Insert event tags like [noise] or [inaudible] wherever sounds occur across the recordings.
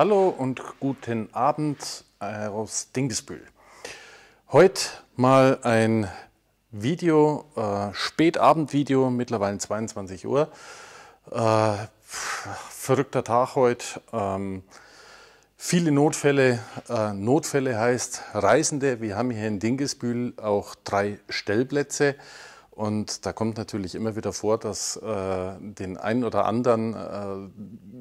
Hallo und guten Abend äh, aus Dingesbühl. Heute mal ein Video, äh, Spätabendvideo, mittlerweile 22 Uhr. Äh, verrückter Tag heute. Ähm, viele Notfälle. Äh, Notfälle heißt Reisende. Wir haben hier in Dingesbühl auch drei Stellplätze. Und da kommt natürlich immer wieder vor, dass äh, den einen oder anderen äh,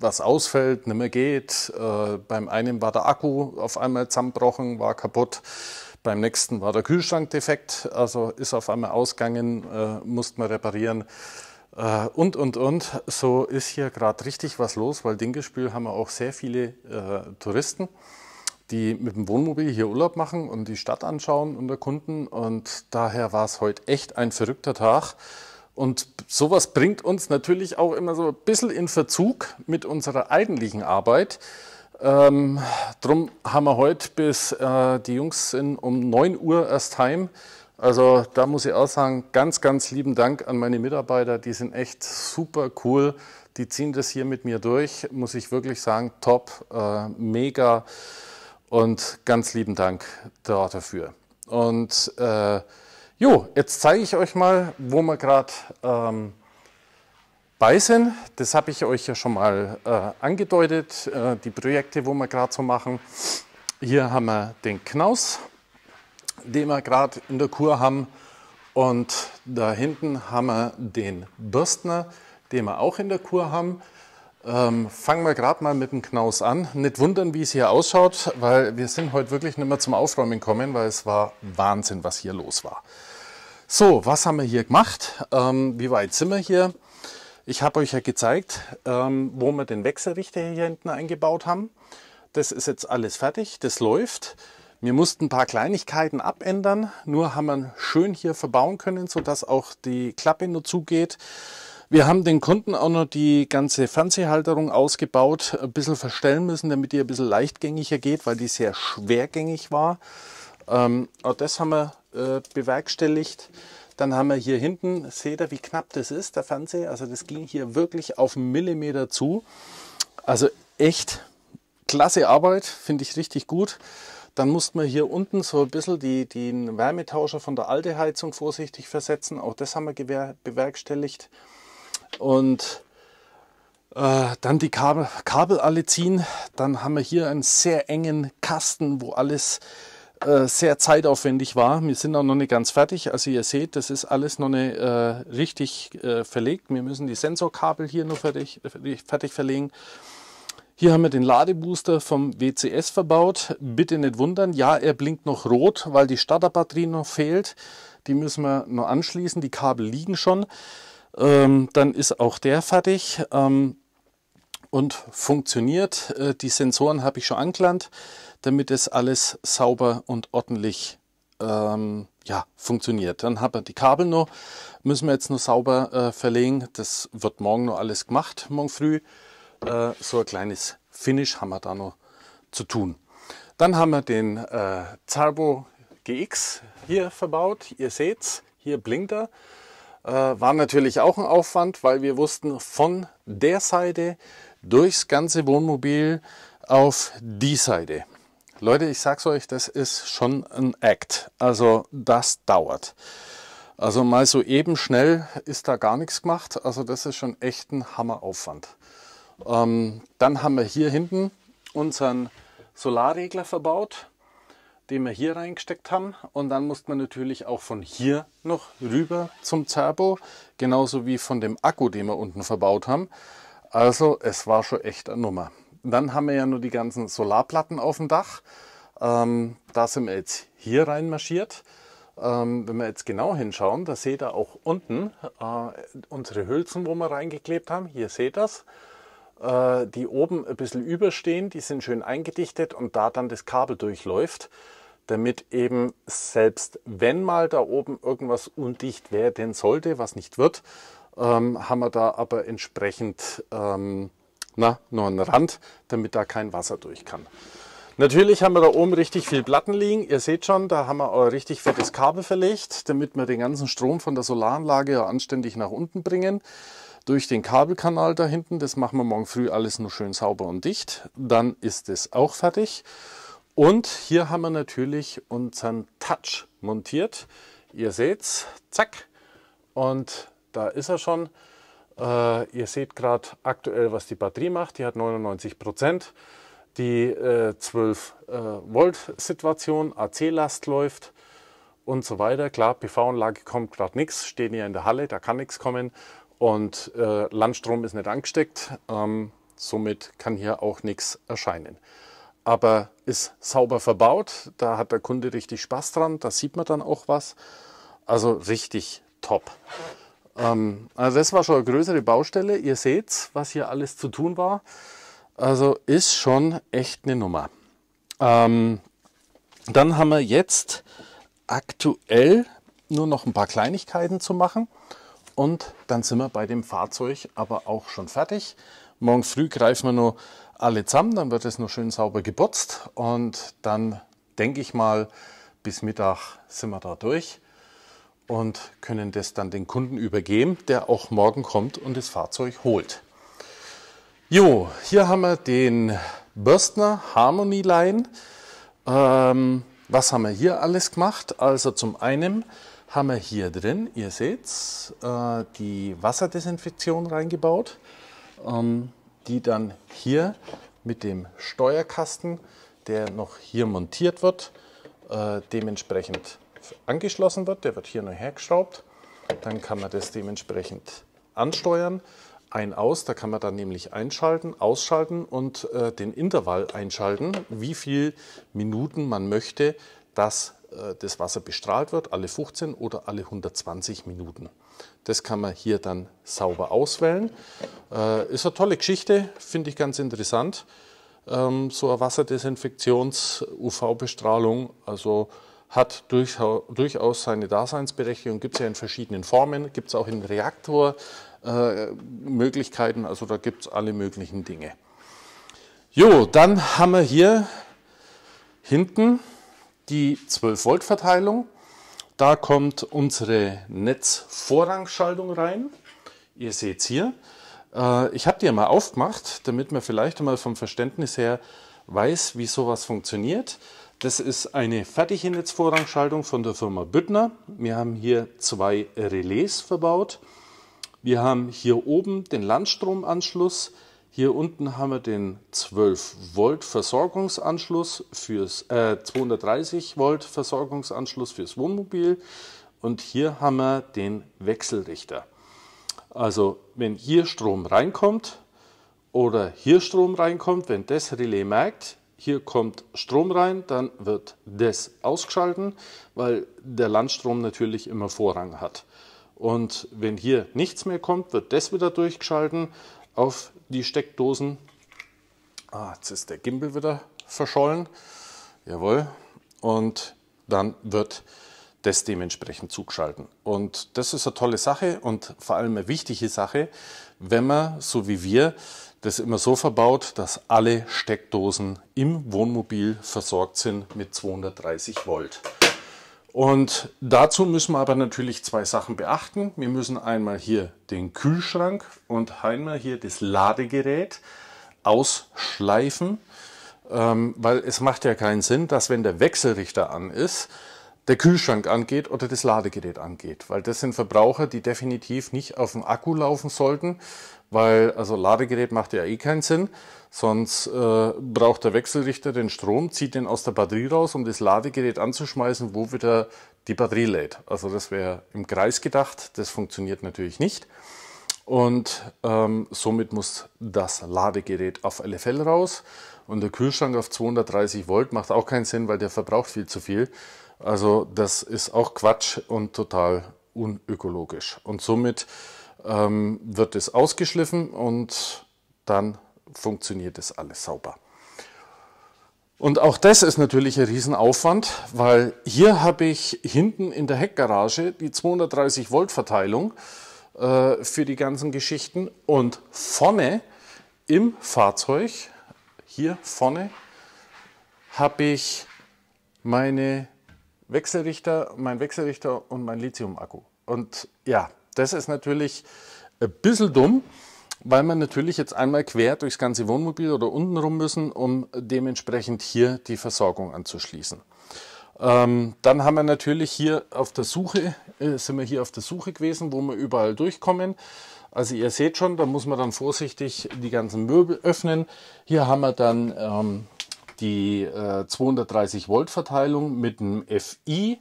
was ausfällt, nicht mehr geht. Äh, beim einen war der Akku auf einmal zusammenbrochen, war kaputt. Beim nächsten war der Kühlschrank defekt, also ist auf einmal ausgegangen, äh, musste man reparieren. Äh, und, und, und. So ist hier gerade richtig was los, weil Dingespül haben wir auch sehr viele äh, Touristen die mit dem Wohnmobil hier Urlaub machen und die Stadt anschauen und erkunden. Und daher war es heute echt ein verrückter Tag. Und sowas bringt uns natürlich auch immer so ein bisschen in Verzug mit unserer eigentlichen Arbeit. Ähm, drum haben wir heute bis äh, die Jungs sind um 9 Uhr erst heim. Also da muss ich auch sagen, ganz, ganz lieben Dank an meine Mitarbeiter. Die sind echt super cool. Die ziehen das hier mit mir durch, muss ich wirklich sagen. Top, äh, mega. Und ganz lieben Dank dafür. Und äh, jo, jetzt zeige ich euch mal, wo wir gerade ähm, bei sind. Das habe ich euch ja schon mal äh, angedeutet, äh, die Projekte, wo wir gerade so machen. Hier haben wir den Knaus, den wir gerade in der Kur haben. Und da hinten haben wir den Bürstner, den wir auch in der Kur haben. Ähm, fangen wir gerade mal mit dem Knaus an. Nicht wundern, wie es hier ausschaut, weil wir sind heute wirklich nicht mehr zum Aufräumen gekommen, weil es war Wahnsinn, was hier los war. So, was haben wir hier gemacht? Ähm, wie weit sind wir hier? Ich habe euch ja gezeigt, ähm, wo wir den Wechselrichter hier hinten eingebaut haben. Das ist jetzt alles fertig, das läuft. Wir mussten ein paar Kleinigkeiten abändern, nur haben wir schön hier verbauen können, sodass auch die Klappe nur zugeht. Wir haben den Kunden auch noch die ganze Fernsehhalterung ausgebaut, ein bisschen verstellen müssen, damit die ein bisschen leichtgängiger geht, weil die sehr schwergängig war. Ähm, auch das haben wir äh, bewerkstelligt. Dann haben wir hier hinten, seht ihr, wie knapp das ist, der Fernseher. Also das ging hier wirklich auf einen Millimeter zu. Also echt klasse Arbeit, finde ich richtig gut. Dann mussten wir hier unten so ein bisschen die, den Wärmetauscher von der alten Heizung vorsichtig versetzen. Auch das haben wir bewerkstelligt und äh, dann die Kabel, Kabel alle ziehen. Dann haben wir hier einen sehr engen Kasten, wo alles äh, sehr zeitaufwendig war. Wir sind auch noch nicht ganz fertig. Also ihr seht, das ist alles noch nicht äh, richtig äh, verlegt. Wir müssen die Sensorkabel hier nur fertig, äh, fertig verlegen. Hier haben wir den Ladebooster vom WCS verbaut. Bitte nicht wundern, ja, er blinkt noch rot, weil die Starterbatterie noch fehlt. Die müssen wir noch anschließen. Die Kabel liegen schon ähm, dann ist auch der fertig ähm, und funktioniert. Äh, die Sensoren habe ich schon angelangt, damit es alles sauber und ordentlich ähm, ja, funktioniert. Dann haben wir die Kabel noch, müssen wir jetzt noch sauber äh, verlegen. Das wird morgen noch alles gemacht, morgen früh. Äh, so ein kleines Finish haben wir da noch zu tun. Dann haben wir den äh, Zarbo GX hier verbaut. Ihr seht es, hier blinkt er. Äh, war natürlich auch ein Aufwand, weil wir wussten, von der Seite durchs ganze Wohnmobil auf die Seite. Leute, ich sag's euch, das ist schon ein Act. Also das dauert. Also mal so eben schnell ist da gar nichts gemacht. Also das ist schon echt ein Hammeraufwand. Ähm, dann haben wir hier hinten unseren Solarregler verbaut den wir hier reingesteckt haben. Und dann musste man natürlich auch von hier noch rüber zum Turbo, genauso wie von dem Akku, den wir unten verbaut haben. Also es war schon echt eine Nummer. Dann haben wir ja nur die ganzen Solarplatten auf dem Dach. Ähm, da sind wir jetzt hier reinmarschiert. Ähm, wenn wir jetzt genau hinschauen, da seht ihr auch unten äh, unsere Hülsen, wo wir reingeklebt haben. Hier seht ihr das. Äh, die oben ein bisschen überstehen, die sind schön eingedichtet und da dann das Kabel durchläuft, damit eben selbst wenn mal da oben irgendwas undicht werden sollte, was nicht wird, ähm, haben wir da aber entsprechend ähm, na, nur einen Rand, damit da kein Wasser durch kann. Natürlich haben wir da oben richtig viel Platten liegen. Ihr seht schon, da haben wir auch richtig fettes Kabel verlegt, damit wir den ganzen Strom von der Solaranlage ja anständig nach unten bringen durch den Kabelkanal da hinten. Das machen wir morgen früh alles nur schön sauber und dicht. Dann ist es auch fertig. Und hier haben wir natürlich unseren Touch montiert. Ihr seht's, zack. Und da ist er schon. Äh, ihr seht gerade aktuell, was die Batterie macht. Die hat 99 Prozent. Die äh, 12 äh, Volt Situation, AC-Last läuft und so weiter. Klar, PV-Anlage kommt gerade nichts, stehen ja in der Halle, da kann nichts kommen. Und äh, Landstrom ist nicht angesteckt, ähm, somit kann hier auch nichts erscheinen. Aber ist sauber verbaut, da hat der Kunde richtig Spaß dran, da sieht man dann auch was. Also richtig top. Ähm, also das war schon eine größere Baustelle. Ihr seht, was hier alles zu tun war. Also ist schon echt eine Nummer. Ähm, dann haben wir jetzt aktuell nur noch ein paar Kleinigkeiten zu machen. Und dann sind wir bei dem Fahrzeug aber auch schon fertig. Morgen früh greifen wir noch alle zusammen, dann wird es noch schön sauber geputzt und dann denke ich mal, bis Mittag sind wir da durch und können das dann den Kunden übergeben, der auch morgen kommt und das Fahrzeug holt. Jo, hier haben wir den Bürstner Harmony Line. Ähm, was haben wir hier alles gemacht? Also zum einen haben wir hier drin, ihr seht es, äh, die Wasserdesinfektion reingebaut, ähm, die dann hier mit dem Steuerkasten, der noch hier montiert wird, äh, dementsprechend angeschlossen wird. Der wird hier nur hergeschraubt. Dann kann man das dementsprechend ansteuern. Ein aus, da kann man dann nämlich einschalten, ausschalten und äh, den Intervall einschalten, wie viele Minuten man möchte, dass äh, das Wasser bestrahlt wird, alle 15 oder alle 120 Minuten. Das kann man hier dann sauber auswählen. Äh, ist eine tolle Geschichte, finde ich ganz interessant. Ähm, so eine Wasserdesinfektions-UV-Bestrahlung, also hat durchaus seine Daseinsberechtigung, gibt es ja in verschiedenen Formen, gibt es auch in Reaktormöglichkeiten, äh, also da gibt es alle möglichen Dinge. Jo, dann haben wir hier hinten die 12-Volt-Verteilung. Da kommt unsere Netzvorrangschaltung rein. Ihr seht es hier. Äh, ich habe die mal aufgemacht, damit man vielleicht einmal vom Verständnis her weiß, wie sowas funktioniert. Das ist eine fertige Netzvorrangschaltung von der Firma Büttner. Wir haben hier zwei Relais verbaut. Wir haben hier oben den Landstromanschluss. Hier unten haben wir den 12 Volt Versorgungsanschluss fürs äh, 230 Volt Versorgungsanschluss fürs Wohnmobil und hier haben wir den Wechselrichter. Also wenn hier Strom reinkommt oder hier Strom reinkommt, wenn das Relais merkt, hier kommt Strom rein, dann wird das ausgeschalten, weil der Landstrom natürlich immer Vorrang hat. Und wenn hier nichts mehr kommt, wird das wieder durchgeschalten auf die Steckdosen Ah, jetzt ist der Gimbal wieder verschollen. Jawohl. Und dann wird das dementsprechend zugeschalten. Und das ist eine tolle Sache und vor allem eine wichtige Sache, wenn man, so wie wir, das immer so verbaut, dass alle Steckdosen im Wohnmobil versorgt sind mit 230 Volt. Und dazu müssen wir aber natürlich zwei Sachen beachten. Wir müssen einmal hier den Kühlschrank und einmal hier das Ladegerät ausschleifen, ähm, weil es macht ja keinen Sinn, dass wenn der Wechselrichter an ist, der Kühlschrank angeht oder das Ladegerät angeht, weil das sind Verbraucher, die definitiv nicht auf dem Akku laufen sollten, weil also Ladegerät macht ja eh keinen Sinn, sonst äh, braucht der Wechselrichter den Strom, zieht den aus der Batterie raus, um das Ladegerät anzuschmeißen, wo wieder die Batterie lädt. Also das wäre im Kreis gedacht, das funktioniert natürlich nicht. Und ähm, somit muss das Ladegerät auf alle Fälle raus. Und der Kühlschrank auf 230 Volt macht auch keinen Sinn, weil der verbraucht viel zu viel. Also das ist auch Quatsch und total unökologisch. Und somit ähm, wird es ausgeschliffen und dann funktioniert es alles sauber. Und auch das ist natürlich ein Riesenaufwand, weil hier habe ich hinten in der Heckgarage die 230 Volt Verteilung äh, für die ganzen Geschichten. Und vorne im Fahrzeug, hier vorne, habe ich meine Wechselrichter, mein Wechselrichter und mein Lithium-Akku. Und ja, das ist natürlich ein bisschen dumm, weil man natürlich jetzt einmal quer durchs ganze Wohnmobil oder unten rum müssen, um dementsprechend hier die Versorgung anzuschließen. Ähm, dann haben wir natürlich hier auf der Suche, äh, sind wir hier auf der Suche gewesen, wo wir überall durchkommen. Also ihr seht schon, da muss man dann vorsichtig die ganzen Möbel öffnen. Hier haben wir dann ähm, die äh, 230 Volt Verteilung mit einem FI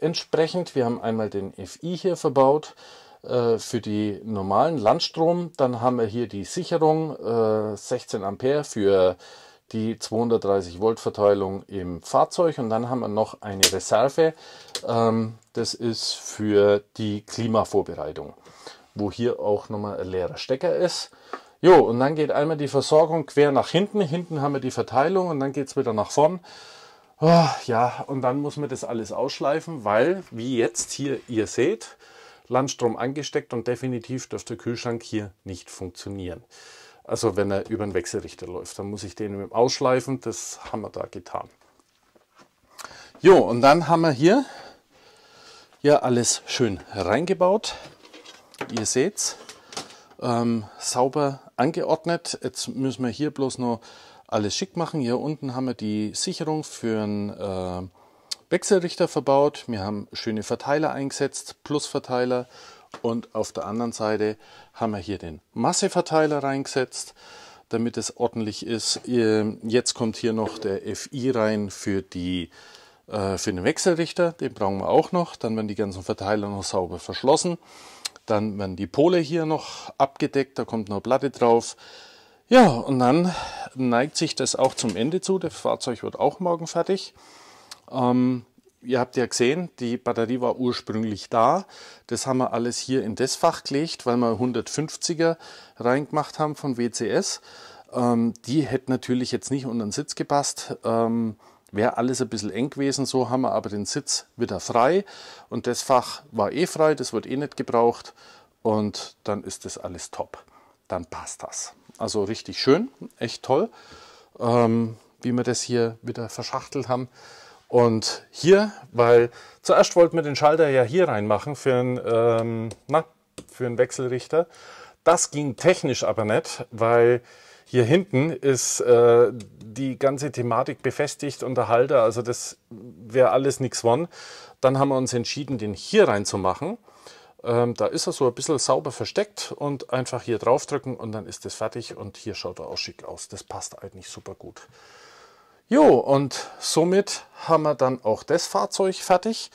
entsprechend. Wir haben einmal den FI hier verbaut äh, für die normalen Landstrom. Dann haben wir hier die Sicherung äh, 16 Ampere für die 230 Volt Verteilung im Fahrzeug und dann haben wir noch eine Reserve. Ähm, das ist für die Klimavorbereitung, wo hier auch nochmal ein leerer Stecker ist. Jo, und dann geht einmal die Versorgung quer nach hinten. Hinten haben wir die Verteilung und dann geht es wieder nach vorn. Oh, ja, und dann muss man das alles ausschleifen, weil, wie jetzt hier ihr seht, Landstrom angesteckt und definitiv dürfte der Kühlschrank hier nicht funktionieren. Also wenn er über den Wechselrichter läuft, dann muss ich den ausschleifen. Das haben wir da getan. Jo, und dann haben wir hier ja alles schön reingebaut. Ihr seht's, ähm, sauber angeordnet. Jetzt müssen wir hier bloß noch alles schick machen. Hier unten haben wir die Sicherung für einen äh, Wechselrichter verbaut. Wir haben schöne Verteiler eingesetzt, Plusverteiler und auf der anderen Seite haben wir hier den Masseverteiler reingesetzt, damit es ordentlich ist. Ähm, jetzt kommt hier noch der FI rein für, die, äh, für den Wechselrichter. Den brauchen wir auch noch. Dann werden die ganzen Verteiler noch sauber verschlossen. Dann werden die Pole hier noch abgedeckt. Da kommt noch Platte drauf. Ja, und dann neigt sich das auch zum Ende zu. Das Fahrzeug wird auch morgen fertig. Ähm, ihr habt ja gesehen, die Batterie war ursprünglich da. Das haben wir alles hier in das Fach gelegt, weil wir 150er reingemacht haben von WCS. Ähm, die hätte natürlich jetzt nicht unter den Sitz gepasst. Ähm, Wäre alles ein bisschen eng gewesen, so haben wir aber den Sitz wieder frei. Und das Fach war eh frei, das wird eh nicht gebraucht. Und dann ist das alles top. Dann passt das. Also richtig schön, echt toll, ähm, wie wir das hier wieder verschachtelt haben. Und hier, weil zuerst wollten wir den Schalter ja hier reinmachen für einen, ähm, na, für einen Wechselrichter. Das ging technisch aber nicht, weil hier hinten ist äh, die ganze Thematik befestigt und der Halter, also das wäre alles nichts von. Dann haben wir uns entschieden, den hier reinzumachen. Ähm, da ist er so ein bisschen sauber versteckt und einfach hier draufdrücken und dann ist das fertig und hier schaut er auch schick aus. Das passt eigentlich super gut. Jo, und somit haben wir dann auch das Fahrzeug fertig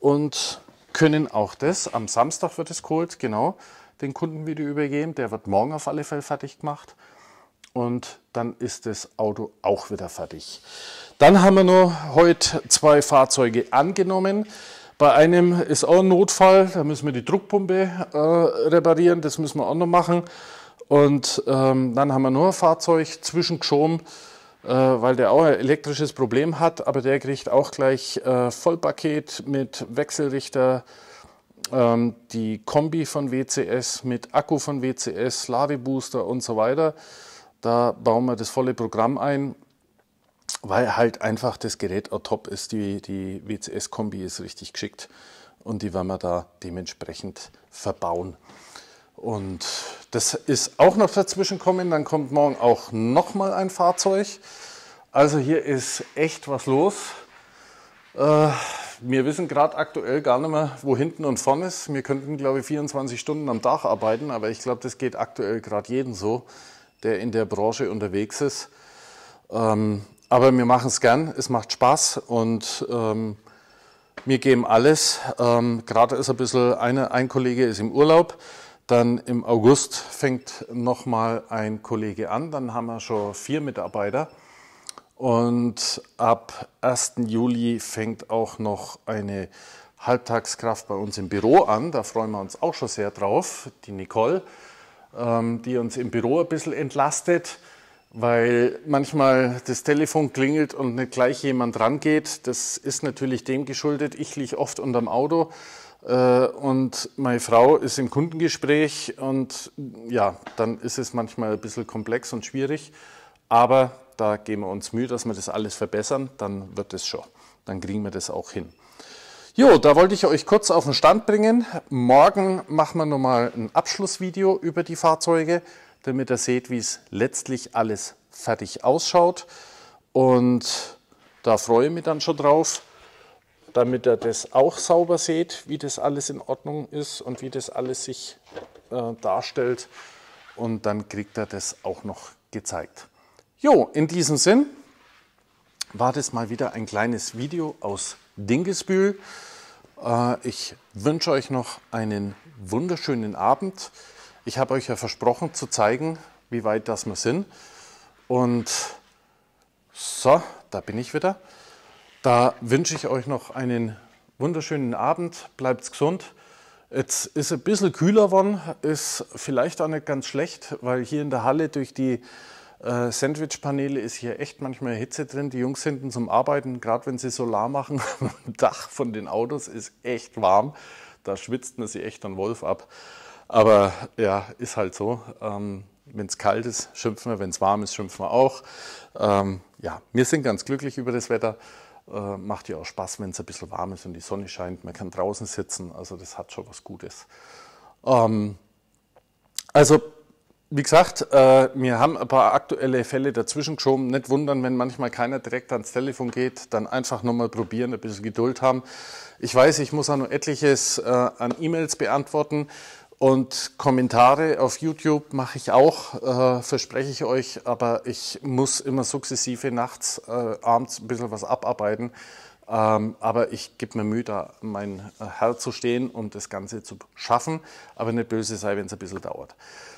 und können auch das, am Samstag wird es geholt, genau, den Kunden wieder übergeben. Der wird morgen auf alle Fälle fertig gemacht. Und dann ist das Auto auch wieder fertig. Dann haben wir noch heute zwei Fahrzeuge angenommen. Bei einem ist auch ein Notfall, da müssen wir die Druckpumpe äh, reparieren, das müssen wir auch noch machen. Und ähm, dann haben wir nur ein Fahrzeug zwischengeschoben. Äh, weil der auch ein elektrisches Problem hat, aber der kriegt auch gleich äh, Vollpaket mit Wechselrichter, ähm, die Kombi von WCS mit Akku von WCS, Ladebooster und so weiter. Da bauen wir das volle Programm ein, weil halt einfach das Gerät auch top ist. Die, die WCS-Kombi ist richtig geschickt und die werden wir da dementsprechend verbauen. Und das ist auch noch dazwischen kommen. Dann kommt morgen auch nochmal ein Fahrzeug. Also hier ist echt was los. Äh, wir wissen gerade aktuell gar nicht mehr, wo hinten und vorne ist. Wir könnten, glaube ich, 24 Stunden am Tag arbeiten, aber ich glaube, das geht aktuell gerade jeden so, der in der Branche unterwegs ist. Ähm, aber wir machen es gern, es macht Spaß und ähm, wir geben alles. Ähm, gerade ist ein bisschen, eine, ein Kollege ist im Urlaub. Dann im August fängt nochmal ein Kollege an, dann haben wir schon vier Mitarbeiter. Und ab 1. Juli fängt auch noch eine Halbtagskraft bei uns im Büro an. Da freuen wir uns auch schon sehr drauf, die Nicole, ähm, die uns im Büro ein bisschen entlastet, weil manchmal das Telefon klingelt und nicht gleich jemand rangeht. Das ist natürlich dem geschuldet. Ich liege oft unterm Auto äh, und meine Frau ist im Kundengespräch und ja, dann ist es manchmal ein bisschen komplex und schwierig. Aber da geben wir uns Mühe, dass wir das alles verbessern, dann wird es schon. Dann kriegen wir das auch hin. Jo, da wollte ich euch kurz auf den Stand bringen. Morgen machen wir nochmal ein Abschlussvideo über die Fahrzeuge, damit ihr seht, wie es letztlich alles fertig ausschaut. Und da freue ich mich dann schon drauf damit ihr das auch sauber seht, wie das alles in Ordnung ist und wie das alles sich äh, darstellt. Und dann kriegt er das auch noch gezeigt. Jo, in diesem Sinn war das mal wieder ein kleines Video aus Dingesbühl. Äh, ich wünsche euch noch einen wunderschönen Abend. Ich habe euch ja versprochen zu zeigen, wie weit das wir sind. Und so, da bin ich wieder. Da wünsche ich euch noch einen wunderschönen Abend. Bleibt gesund. Jetzt ist ein bisschen kühler geworden, ist vielleicht auch nicht ganz schlecht, weil hier in der Halle durch die äh, Sandwich-Paneele ist hier echt manchmal Hitze drin. Die Jungs hinten zum Arbeiten, gerade wenn sie Solar machen, [laughs] am Dach von den Autos ist echt warm. Da schwitzt man sie echt an Wolf ab. Aber ja, ist halt so. Ähm, wenn es kalt ist, schimpfen wir, wenn es warm ist, schimpfen wir auch. Ähm, ja, wir sind ganz glücklich über das Wetter. Äh, macht ja auch Spaß, wenn es ein bisschen warm ist und die Sonne scheint. Man kann draußen sitzen, also das hat schon was Gutes. Ähm, also, wie gesagt, äh, wir haben ein paar aktuelle Fälle dazwischen geschoben. Nicht wundern, wenn manchmal keiner direkt ans Telefon geht, dann einfach nochmal probieren, ein bisschen Geduld haben. Ich weiß, ich muss auch noch etliches äh, an E-Mails beantworten. Und Kommentare auf YouTube mache ich auch, äh, verspreche ich euch, aber ich muss immer sukzessive nachts, äh, abends ein bisschen was abarbeiten. Ähm, aber ich gebe mir Mühe, da mein äh, Herz zu stehen, um das Ganze zu schaffen. Aber nicht böse sei, wenn es ein bisschen dauert.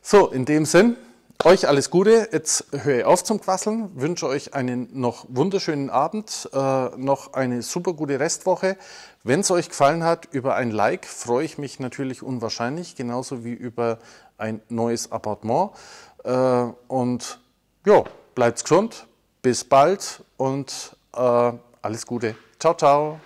So, in dem Sinn. Euch alles Gute. Jetzt höre ich auf zum Quasseln. Wünsche euch einen noch wunderschönen Abend, äh, noch eine super gute Restwoche. Wenn es euch gefallen hat, über ein Like freue ich mich natürlich unwahrscheinlich, genauso wie über ein neues Appartement. Äh, und ja, bleibt's gesund, bis bald und äh, alles Gute. Ciao, ciao.